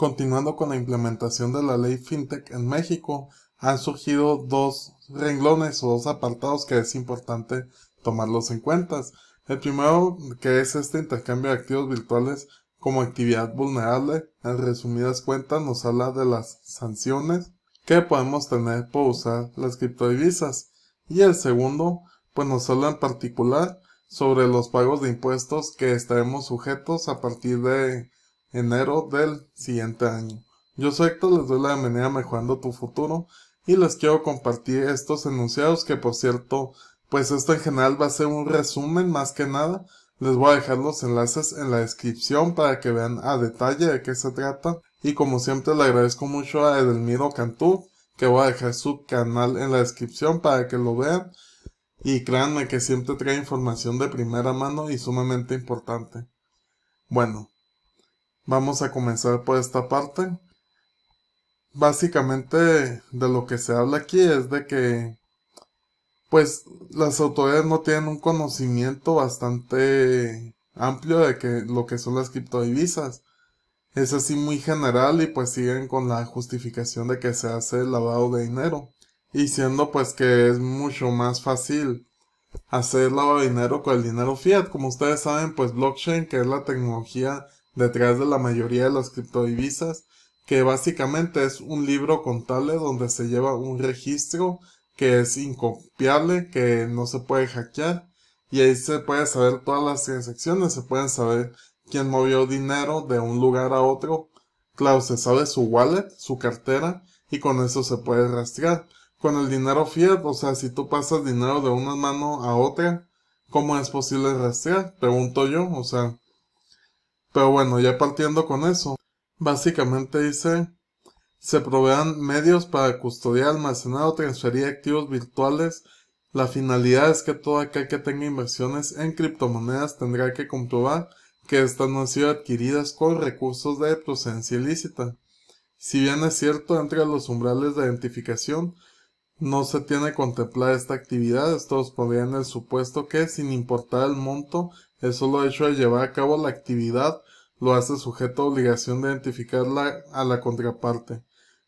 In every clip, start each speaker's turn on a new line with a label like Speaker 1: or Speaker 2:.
Speaker 1: Continuando con la implementación de la ley FinTech en México, han surgido dos renglones o dos apartados que es importante tomarlos en cuenta. El primero, que es este intercambio de activos virtuales como actividad vulnerable, en resumidas cuentas nos habla de las sanciones que podemos tener por usar las criptodivisas. Y el segundo, pues nos habla en particular sobre los pagos de impuestos que estaremos sujetos a partir de enero del siguiente año. Yo soy Héctor, les doy la bienvenida a Mejorando tu Futuro y les quiero compartir estos enunciados que por cierto, pues esto en general va a ser un resumen más que nada. Les voy a dejar los enlaces en la descripción para que vean a detalle de qué se trata. Y como siempre le agradezco mucho a Edelmiro Cantú, que voy a dejar su canal en la descripción para que lo vean. Y créanme que siempre trae información de primera mano y sumamente importante. Bueno, Vamos a comenzar por esta parte. Básicamente de lo que se habla aquí es de que pues las autoridades no tienen un conocimiento bastante amplio de que, lo que son las criptodivisas. Es así muy general y pues siguen con la justificación de que se hace el lavado de dinero. Y siendo pues que es mucho más fácil hacer lavado de dinero con el dinero fiat. Como ustedes saben pues blockchain que es la tecnología detrás de la mayoría de las criptodivisas, que básicamente es un libro contable donde se lleva un registro que es incopiable, que no se puede hackear, y ahí se puede saber todas las transacciones, se pueden saber quién movió dinero de un lugar a otro. Claro, se sabe su wallet, su cartera, y con eso se puede rastrear. Con el dinero fiat, o sea, si tú pasas dinero de una mano a otra, ¿cómo es posible rastrear? Pregunto yo, o sea, pero bueno, ya partiendo con eso, básicamente dice, se provean medios para custodiar, almacenar o transferir activos virtuales. La finalidad es que todo aquel que tenga inversiones en criptomonedas tendrá que comprobar que estas no han sido adquiridas con recursos de procedencia ilícita. Si bien es cierto, entre los umbrales de identificación, no se tiene contemplada esta actividad, esto nos en el supuesto que, sin importar el monto, el solo hecho de llevar a cabo la actividad lo hace sujeto a obligación de identificarla a la contraparte.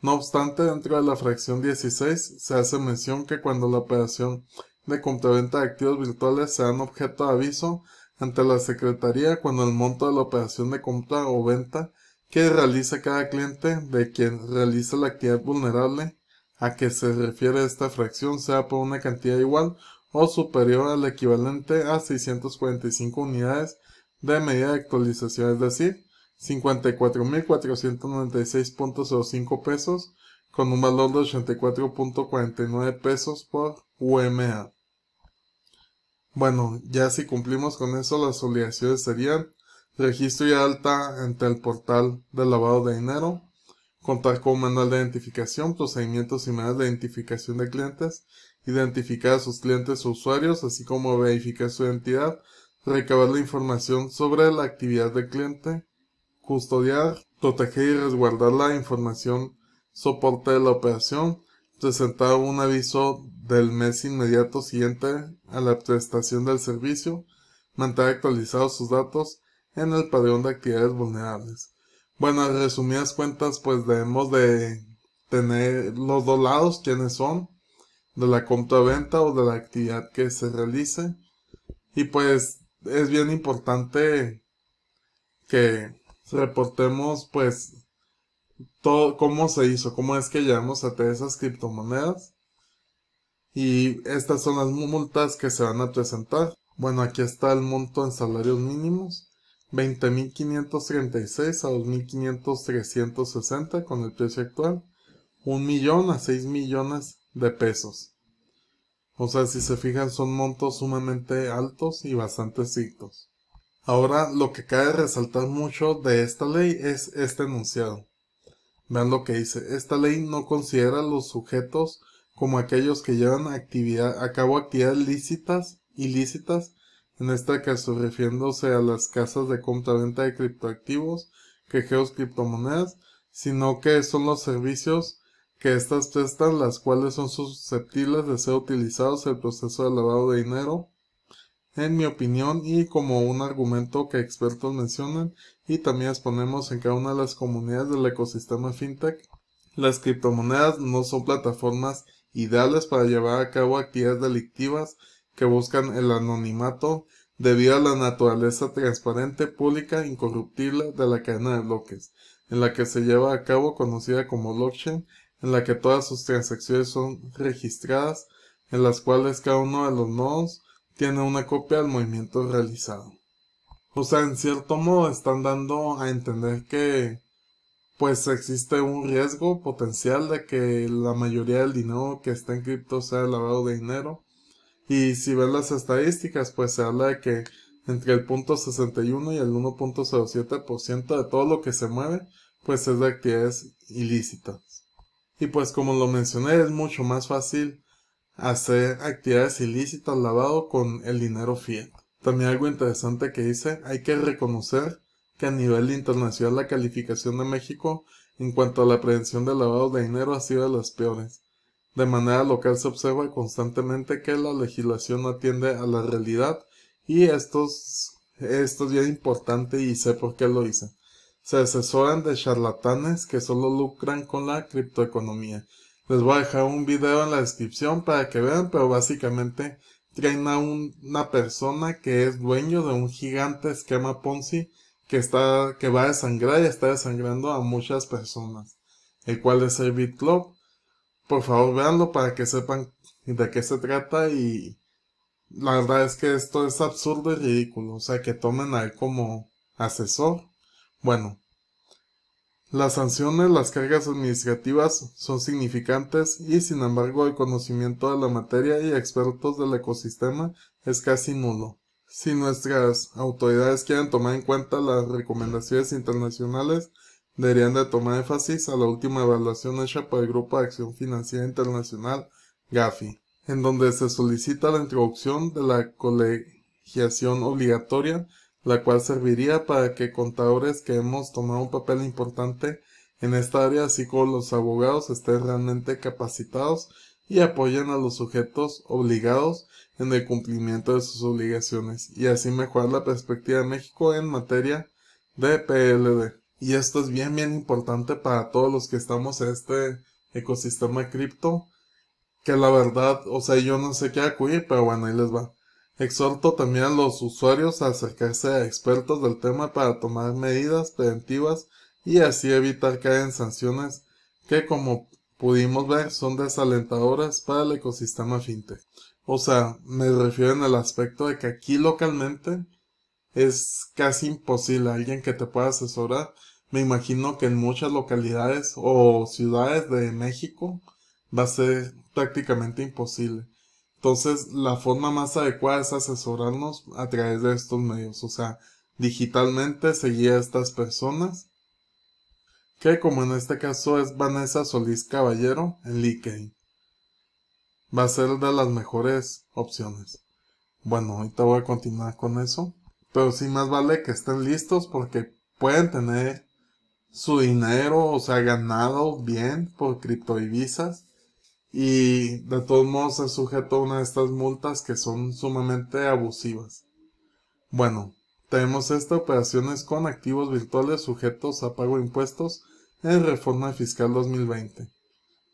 Speaker 1: No obstante, dentro de la fracción 16 se hace mención que cuando la operación de compraventa de activos virtuales sea objeto de aviso ante la Secretaría cuando el monto de la operación de compra o venta que realiza cada cliente de quien realiza la actividad vulnerable a que se refiere esta fracción sea por una cantidad igual o superior al equivalente a 645 unidades de medida de actualización, es decir, 54.496.05 pesos con un valor de 84.49 pesos por UMA. Bueno, ya si cumplimos con eso las obligaciones serían registro y alta ante el portal de lavado de dinero, contar con manual de identificación, procedimientos y maneras de identificación de clientes, identificar a sus clientes o usuarios, así como verificar su identidad, recabar la información sobre la actividad del cliente, custodiar, proteger y resguardar la información soporte de la operación, presentar un aviso del mes inmediato siguiente a la prestación del servicio, mantener actualizados sus datos en el padrón de actividades vulnerables bueno, resumidas cuentas, pues debemos de tener los dos lados, quiénes son, de la compra-venta o de la actividad que se realice. Y pues es bien importante que reportemos pues todo, cómo se hizo, cómo es que llegamos a tener esas criptomonedas. Y estas son las multas que se van a presentar. Bueno, aquí está el monto en salarios mínimos. 20.536 a 25.360 con el precio actual. 1 millón a 6 millones de pesos. O sea, si se fijan son montos sumamente altos y bastante estrictos. Ahora lo que cabe resaltar mucho de esta ley es este enunciado. Vean lo que dice. Esta ley no considera a los sujetos como aquellos que llevan a cabo actividades lícitas, ilícitas en este caso refiriéndose a las casas de compra-venta de criptoactivos, quejeos criptomonedas, sino que son los servicios que estas prestan, las cuales son susceptibles de ser utilizados en el proceso de lavado de dinero, en mi opinión y como un argumento que expertos mencionan y también exponemos en cada una de las comunidades del ecosistema fintech, las criptomonedas no son plataformas ideales para llevar a cabo actividades delictivas que buscan el anonimato debido a la naturaleza transparente, pública, incorruptible de la cadena de bloques, en la que se lleva a cabo conocida como blockchain, en la que todas sus transacciones son registradas, en las cuales cada uno de los nodos tiene una copia del movimiento realizado. O sea, en cierto modo están dando a entender que pues existe un riesgo potencial de que la mayoría del dinero que está en cripto sea lavado de dinero y si ves las estadísticas, pues se habla de que entre el 0.61 y el 1.07% de todo lo que se mueve, pues es de actividades ilícitas. Y pues como lo mencioné, es mucho más fácil hacer actividades ilícitas lavado con el dinero fiel. También algo interesante que dice, hay que reconocer que a nivel internacional la calificación de México en cuanto a la prevención de lavado de dinero ha sido de las peores. De manera local se observa constantemente que la legislación atiende a la realidad y esto es bien importante y sé por qué lo hice. Se asesoran de charlatanes que solo lucran con la criptoeconomía. Les voy a dejar un video en la descripción para que vean, pero básicamente traen a una persona que es dueño de un gigante esquema Ponzi que está, que va a desangrar y está desangrando a muchas personas, el cual es el BitClub por favor véanlo para que sepan de qué se trata y la verdad es que esto es absurdo y ridículo, o sea que tomen a él como asesor. Bueno, las sanciones, las cargas administrativas son significantes y sin embargo el conocimiento de la materia y expertos del ecosistema es casi nulo. Si nuestras autoridades quieren tomar en cuenta las recomendaciones internacionales, deberían de tomar énfasis a la última evaluación hecha por el Grupo de Acción Financiera Internacional, GAFI, en donde se solicita la introducción de la colegiación obligatoria, la cual serviría para que contadores que hemos tomado un papel importante en esta área, así como los abogados, estén realmente capacitados y apoyen a los sujetos obligados en el cumplimiento de sus obligaciones y así mejorar la perspectiva de México en materia de PLD. Y esto es bien, bien importante para todos los que estamos en este ecosistema cripto. Que la verdad, o sea, yo no sé qué acudir, pero bueno, ahí les va. Exhorto también a los usuarios a acercarse a expertos del tema para tomar medidas preventivas y así evitar caer en sanciones que como pudimos ver son desalentadoras para el ecosistema fintech. O sea, me refiero en el aspecto de que aquí localmente es casi imposible alguien que te pueda asesorar. Me imagino que en muchas localidades o ciudades de México va a ser prácticamente imposible. Entonces, la forma más adecuada es asesorarnos a través de estos medios, o sea, digitalmente seguir a estas personas, que como en este caso es Vanessa Solís Caballero en LinkedIn. Va a ser de las mejores opciones. Bueno, ahorita voy a continuar con eso. Pero sí más vale que estén listos porque pueden tener su dinero, o ha ganado bien por criptodivisas. Y de todos modos es sujeto a una de estas multas que son sumamente abusivas. Bueno, tenemos esta operaciones con activos virtuales sujetos a pago de impuestos en Reforma Fiscal 2020.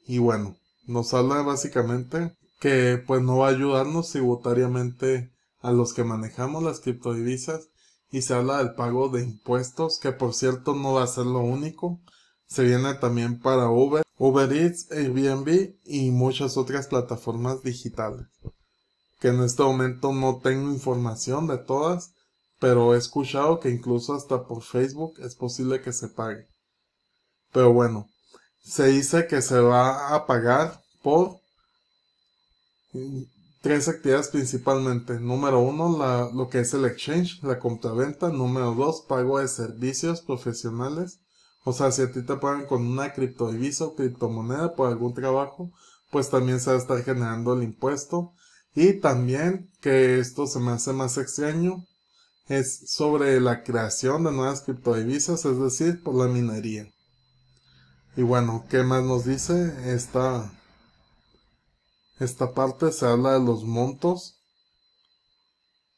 Speaker 1: Y bueno, nos habla básicamente que pues no va a ayudarnos votariamente a los que manejamos las criptodivisas y se habla del pago de impuestos, que por cierto no va a ser lo único. Se viene también para Uber, Uber Eats, Airbnb y muchas otras plataformas digitales. Que en este momento no tengo información de todas, pero he escuchado que incluso hasta por Facebook es posible que se pague. Pero bueno, se dice que se va a pagar por tres actividades principalmente. Número uno, lo que es el exchange, la compraventa. Número dos, pago de servicios profesionales. O sea, si a ti te pagan con una criptodivisa o criptomoneda por algún trabajo, pues también se va a estar generando el impuesto. Y también, que esto se me hace más extraño, es sobre la creación de nuevas criptodivisas, es decir, por la minería. Y bueno, ¿qué más nos dice esta esta parte se habla de los montos.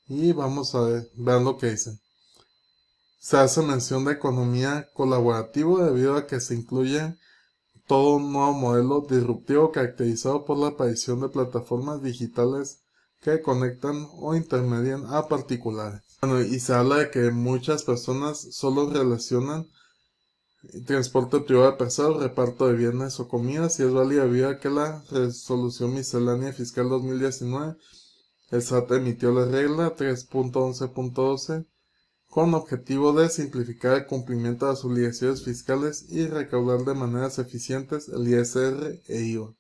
Speaker 1: Y vamos a ver, vean lo que dice. Se hace mención de economía colaborativa debido a que se incluye todo un nuevo modelo disruptivo caracterizado por la aparición de plataformas digitales que conectan o intermedian a particulares. Bueno, y se habla de que muchas personas solo relacionan transporte privado de reparto de bienes o comidas, y es válida vía que la resolución miscelánea fiscal 2019, el SAT emitió la regla 3.11.12 con objetivo de simplificar el cumplimiento de las obligaciones fiscales y recaudar de maneras eficientes el ISR e IVA,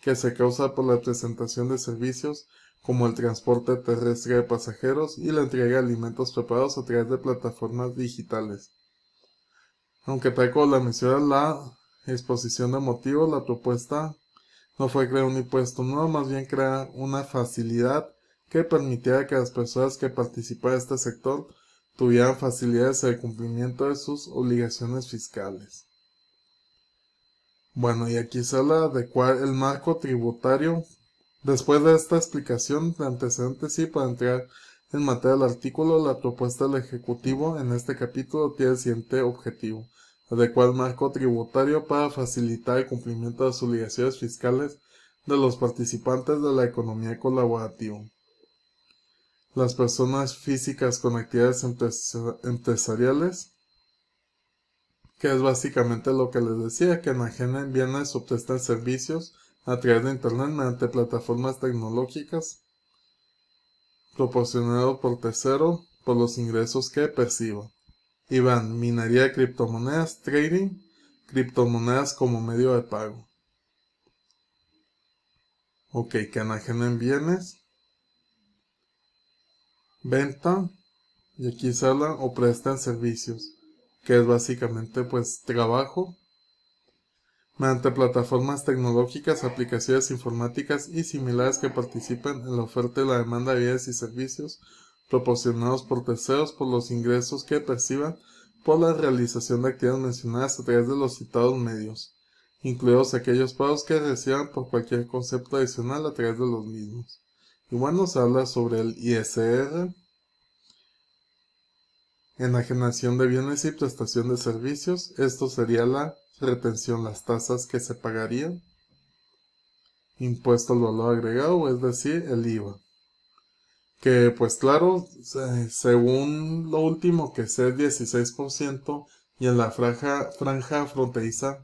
Speaker 1: que se causa por la presentación de servicios como el transporte terrestre de pasajeros y la entrega de alimentos preparados a través de plataformas digitales aunque como la menciona la exposición de motivos, la propuesta no fue crear un impuesto nuevo, más bien crear una facilidad que permitiera que las personas que participan en este sector tuvieran facilidades en el cumplimiento de sus obligaciones fiscales. Bueno, y aquí se habla de el marco tributario. Después de esta explicación de antecedentes, y para entrar en materia del artículo, la propuesta del Ejecutivo en este capítulo tiene el siguiente objetivo. Adecuar marco tributario para facilitar el cumplimiento de las obligaciones fiscales de los participantes de la economía colaborativa. Las personas físicas con actividades empresariales, que es básicamente lo que les decía, que enajenen bienes o prestan servicios a través de Internet mediante plataformas tecnológicas proporcionado por tercero por los ingresos que perciba. Iván, minería de criptomonedas, trading, criptomonedas como medio de pago. Ok, que en bienes. Venta. Y aquí se o prestan servicios, que es básicamente pues trabajo mediante plataformas tecnológicas, aplicaciones informáticas y similares que participan en la oferta y la demanda de bienes y servicios proporcionados por terceros por los ingresos que perciban por la realización de actividades mencionadas a través de los citados medios, incluidos aquellos pagos que reciban por cualquier concepto adicional a través de los mismos. Y nos habla sobre el ISR, enajenación de bienes y prestación de servicios, esto sería la retención, las tasas que se pagarían, impuesto al valor agregado, es decir, el IVA. Que pues claro, según lo último que es el 16% y en la franja, franja fronteriza,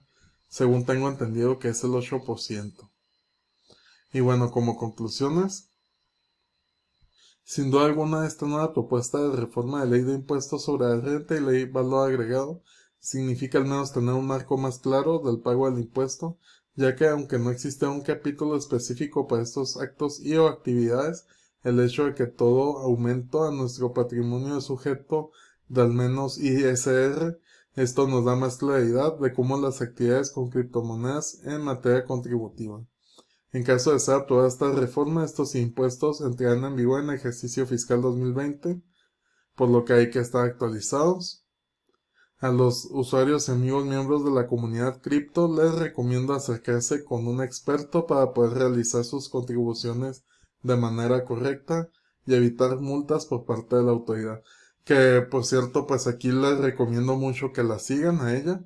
Speaker 1: según tengo entendido que es el 8%. Y bueno, como conclusiones, sin duda alguna, esta nueva propuesta de reforma de ley de impuestos sobre la renta y ley valor agregado significa al menos tener un marco más claro del pago del impuesto, ya que aunque no existe un capítulo específico para estos actos y o actividades, el hecho de que todo aumento a nuestro patrimonio es sujeto de al menos ISR, esto nos da más claridad de cómo las actividades con criptomonedas en materia contributiva. En caso de ser toda esta reforma, estos impuestos entrarán en vigor en el ejercicio fiscal 2020, por lo que hay que estar actualizados. A los usuarios y amigos miembros de la comunidad cripto les recomiendo acercarse con un experto para poder realizar sus contribuciones de manera correcta y evitar multas por parte de la autoridad. Que por cierto, pues aquí les recomiendo mucho que la sigan a ella.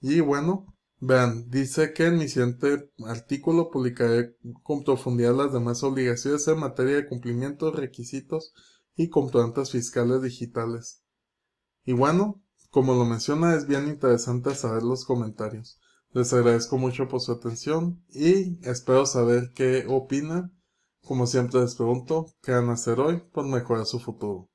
Speaker 1: Y bueno, Vean, dice que en mi siguiente artículo publicaré con profundidad las demás obligaciones en materia de cumplimiento, requisitos y comprobantes fiscales digitales. Y bueno, como lo menciona, es bien interesante saber los comentarios. Les agradezco mucho por su atención y espero saber qué opinan. Como siempre les pregunto, ¿qué van a hacer hoy por mejorar su futuro?